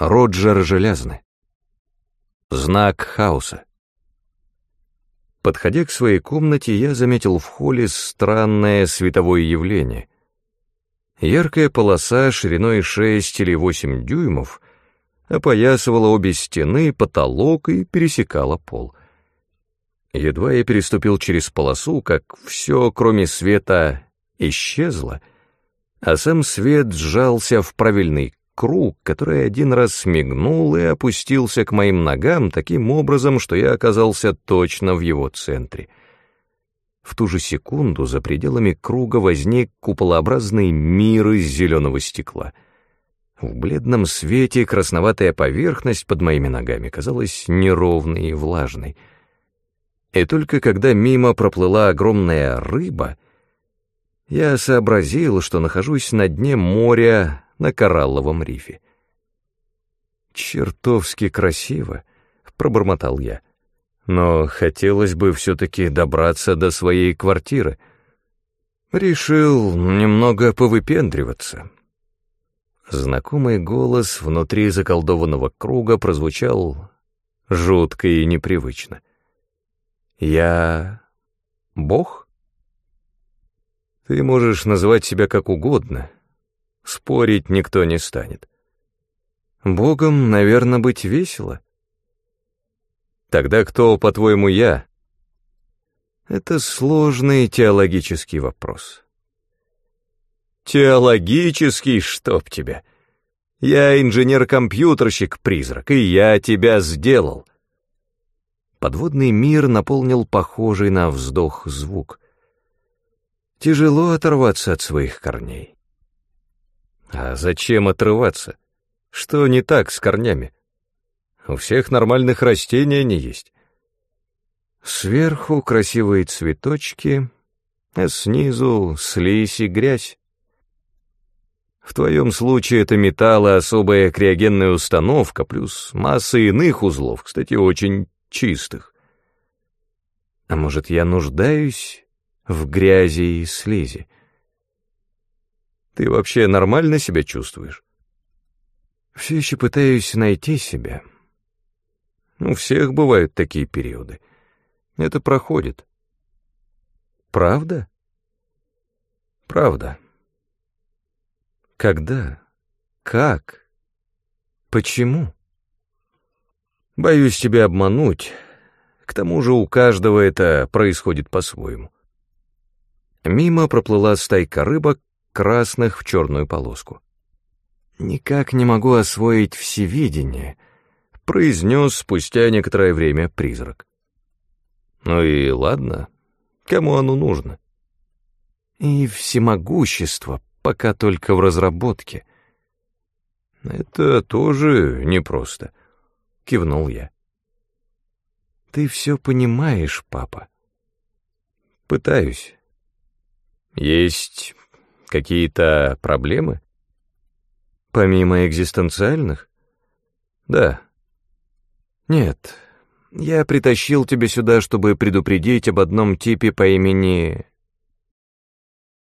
Роджер Железный. Знак хаоса. Подходя к своей комнате, я заметил в холле странное световое явление. Яркая полоса шириной 6 или 8 дюймов опоясывала обе стены, потолок и пересекала пол. Едва я переступил через полосу, как все, кроме света, исчезло, а сам свет сжался в правильный круг, который один раз мигнул и опустился к моим ногам таким образом, что я оказался точно в его центре. В ту же секунду за пределами круга возник куполообразный мир из зеленого стекла. В бледном свете красноватая поверхность под моими ногами казалась неровной и влажной. И только когда мимо проплыла огромная рыба — я сообразил, что нахожусь на дне моря на коралловом рифе. «Чертовски красиво», — пробормотал я. «Но хотелось бы все-таки добраться до своей квартиры». Решил немного повыпендриваться. Знакомый голос внутри заколдованного круга прозвучал жутко и непривычно. «Я... Бог?» «Ты можешь назвать себя как угодно», Спорить никто не станет. Богом, наверное, быть весело. Тогда кто, по-твоему, я? Это сложный теологический вопрос. Теологический, чтоб тебя. Я инженер-компьютерщик-призрак, и я тебя сделал. Подводный мир наполнил похожий на вздох звук. Тяжело оторваться от своих корней. А зачем отрываться? Что не так с корнями? У всех нормальных растений они есть. Сверху красивые цветочки, а снизу слизь и грязь. В твоем случае это металл и особая криогенная установка, плюс масса иных узлов, кстати, очень чистых. А может, я нуждаюсь в грязи и слизи? Ты вообще нормально себя чувствуешь? Все еще пытаюсь найти себя. Ну, у всех бывают такие периоды. Это проходит. Правда? Правда. Когда? Как? Почему? Боюсь тебя обмануть. К тому же у каждого это происходит по-своему. Мимо проплыла стайка рыбок, красных в черную полоску. «Никак не могу освоить всевидение», — произнес спустя некоторое время призрак. «Ну и ладно, кому оно нужно?» «И всемогущество пока только в разработке». «Это тоже непросто», — кивнул я. «Ты все понимаешь, папа?» «Пытаюсь». «Есть Какие-то проблемы? Помимо экзистенциальных? Да. Нет, я притащил тебя сюда, чтобы предупредить об одном типе по имени